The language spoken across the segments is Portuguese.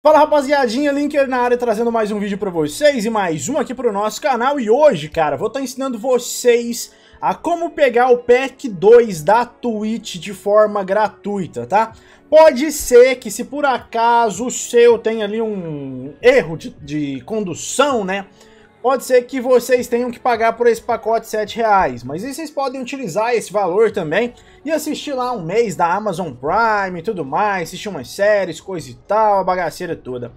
Fala rapaziadinha, Linker na área trazendo mais um vídeo para vocês e mais um aqui para o nosso canal e hoje, cara, vou estar tá ensinando vocês a como pegar o Pack 2 da Twitch de forma gratuita, tá? Pode ser que se por acaso o seu tenha ali um erro de, de condução, né? Pode ser que vocês tenham que pagar por esse pacote R$ reais, mas vocês podem utilizar esse valor também e assistir lá um mês da Amazon Prime e tudo mais, assistir umas séries, coisa e tal, a bagaceira toda.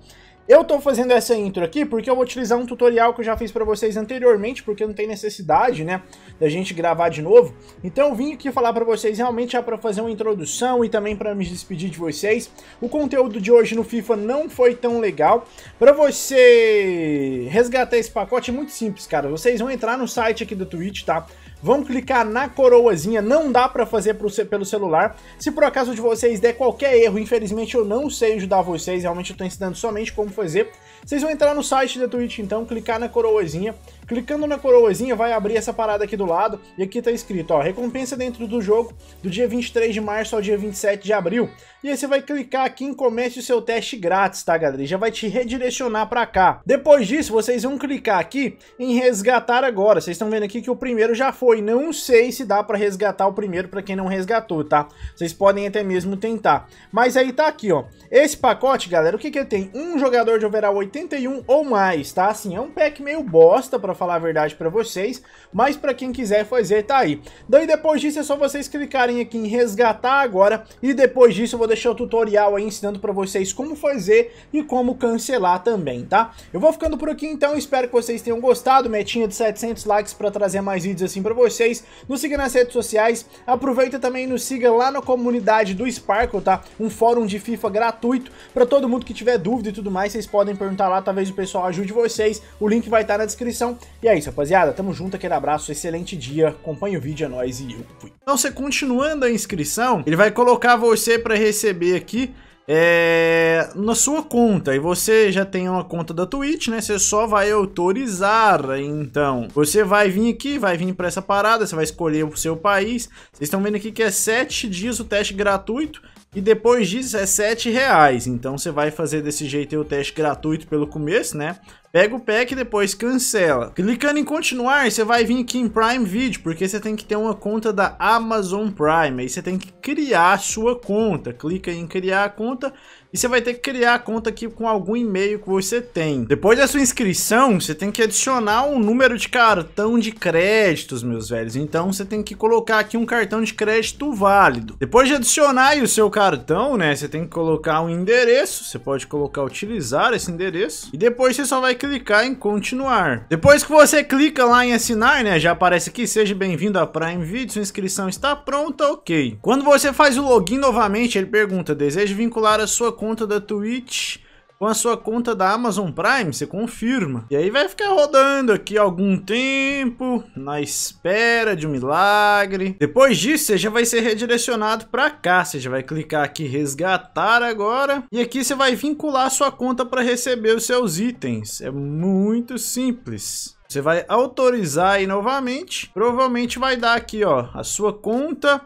Eu tô fazendo essa intro aqui porque eu vou utilizar um tutorial que eu já fiz para vocês anteriormente, porque não tem necessidade, né, da gente gravar de novo. Então eu vim aqui falar para vocês realmente já é para fazer uma introdução e também para me despedir de vocês. O conteúdo de hoje no FIFA não foi tão legal. Para você resgatar esse pacote é muito simples, cara. Vocês vão entrar no site aqui do Twitch, tá? Vamos clicar na coroazinha, não dá para fazer pelo celular. Se por acaso de vocês der qualquer erro, infelizmente eu não sei ajudar vocês, realmente eu estou ensinando somente como fazer. Vocês vão entrar no site da Twitch então, clicar na coroazinha. Clicando na coroazinha vai abrir essa parada aqui do lado e aqui está escrito, ó, recompensa dentro do jogo do dia 23 de março ao dia 27 de abril. E aí você vai clicar aqui em comece o seu teste grátis, tá galera? já vai te redirecionar para cá. Depois disso, vocês vão clicar aqui em resgatar agora. Vocês estão vendo aqui que o primeiro já foi foi, não sei se dá para resgatar o primeiro para quem não resgatou, tá? Vocês podem até mesmo tentar. Mas aí tá aqui, ó. Esse pacote, galera, o que que ele tem? Um jogador de overall 81 ou mais, tá? Assim, é um pack meio bosta, para falar a verdade para vocês, mas para quem quiser fazer, tá aí. Daí depois disso é só vocês clicarem aqui em resgatar agora e depois disso eu vou deixar o tutorial aí ensinando para vocês como fazer e como cancelar também, tá? Eu vou ficando por aqui então, espero que vocês tenham gostado, metinha de 700 likes para trazer mais vídeos assim para vocês vocês, nos siga nas redes sociais, aproveita também e nos siga lá na comunidade do Sparkle, tá? Um fórum de FIFA gratuito para todo mundo que tiver dúvida e tudo mais, vocês podem perguntar lá, talvez o pessoal ajude vocês, o link vai estar tá na descrição. E é isso, rapaziada, tamo junto, aquele abraço, excelente dia, acompanha o vídeo, é nóis e eu fui. Então você continuando a inscrição, ele vai colocar você para receber aqui é, na sua conta e você já tem uma conta da Twitch, né? Você só vai autorizar. Então, você vai vir aqui, vai vir para essa parada, você vai escolher o seu país. Vocês estão vendo aqui que é 7 dias o teste gratuito e depois é reais Então você vai fazer desse jeito o teste gratuito pelo começo, né? Pega o pack e depois cancela. Clicando em continuar, você vai vir aqui em Prime Video, porque você tem que ter uma conta da Amazon Prime. Aí você tem que criar sua conta. Clica em criar a conta e você vai ter que criar a conta aqui com algum e-mail que você tem. Depois da sua inscrição, você tem que adicionar um número de cartão de créditos, meus velhos. Então você tem que colocar aqui um cartão de crédito válido. Depois de adicionar o seu cartão, né, você tem que colocar um endereço, você pode colocar utilizar esse endereço e depois você só vai clicar em continuar. Depois que você clica lá em assinar, né, já aparece aqui, seja bem-vindo à Prime Video, sua inscrição está pronta, ok. Quando você faz o login novamente, ele pergunta, deseja vincular a sua conta da Twitch com a sua conta da Amazon Prime, você confirma. E aí vai ficar rodando aqui algum tempo, na espera de um milagre. Depois disso, você já vai ser redirecionado para cá. Você já vai clicar aqui resgatar agora. E aqui você vai vincular sua conta para receber os seus itens. É muito simples. Você vai autorizar aí novamente. Provavelmente vai dar aqui, ó, a sua conta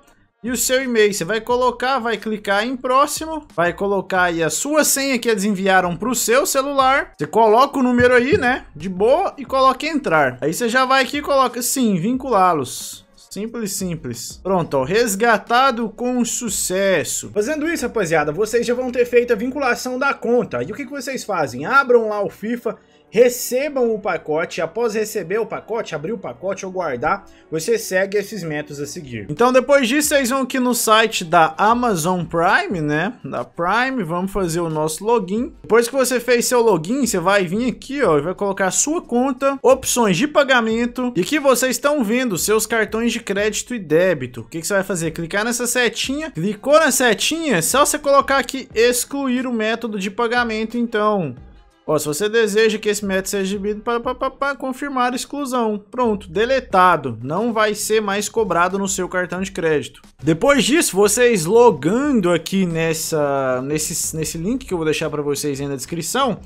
e o seu e-mail. Você vai colocar, vai clicar em próximo, vai colocar aí a sua senha que eles enviaram para o seu celular. Você coloca o número aí, né? De boa e coloca entrar. Aí você já vai aqui e coloca sim, vinculá-los. Simples, simples. Pronto, ó, resgatado com sucesso. Fazendo isso, rapaziada, vocês já vão ter feito a vinculação da conta. E o que, que vocês fazem? Abram lá o FIFA recebam o pacote. Após receber o pacote, abrir o pacote ou guardar, você segue esses métodos a seguir. Então, depois disso, vocês vão aqui no site da Amazon Prime, né? Da Prime, vamos fazer o nosso login. Depois que você fez seu login, você vai vir aqui, ó, e vai colocar sua conta, opções de pagamento e que vocês estão vendo seus cartões de crédito e débito. O que, que você vai fazer? Clicar nessa setinha. Clicou na setinha, é só você colocar aqui excluir o método de pagamento, então. Ó, se você deseja que esse método seja exibido, pá, pá, pá, pá, confirmar a exclusão. Pronto, deletado. Não vai ser mais cobrado no seu cartão de crédito. Depois disso, vocês é logando aqui nessa, nesse, nesse link que eu vou deixar para vocês aí na descrição,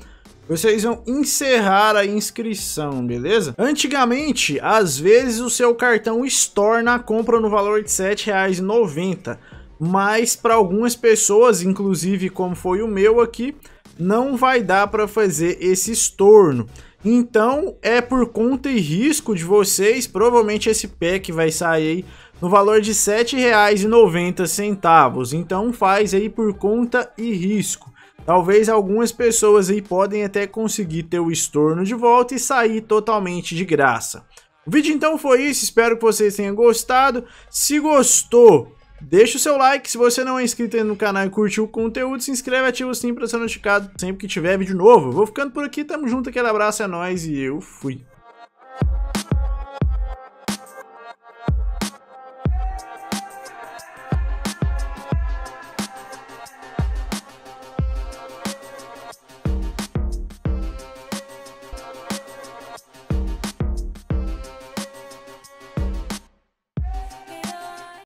vocês vão encerrar a inscrição, beleza? Antigamente, às vezes o seu cartão estorna a compra no valor de R$ 7,90, mas para algumas pessoas, inclusive como foi o meu aqui, não vai dar para fazer esse estorno. Então é por conta e risco de vocês, provavelmente esse pack vai sair no valor de R$ 7,90. Então faz aí por conta e risco. Talvez algumas pessoas aí podem até conseguir ter o estorno de volta e sair totalmente de graça. O vídeo então foi isso, espero que vocês tenham gostado. Se gostou, Deixa o seu like, se você não é inscrito aí no canal e curtiu o conteúdo, se inscreve e ativa o sininho para ser notificado sempre que tiver vídeo novo. Vou ficando por aqui, tamo junto, aquele abraço, é nóis e eu fui.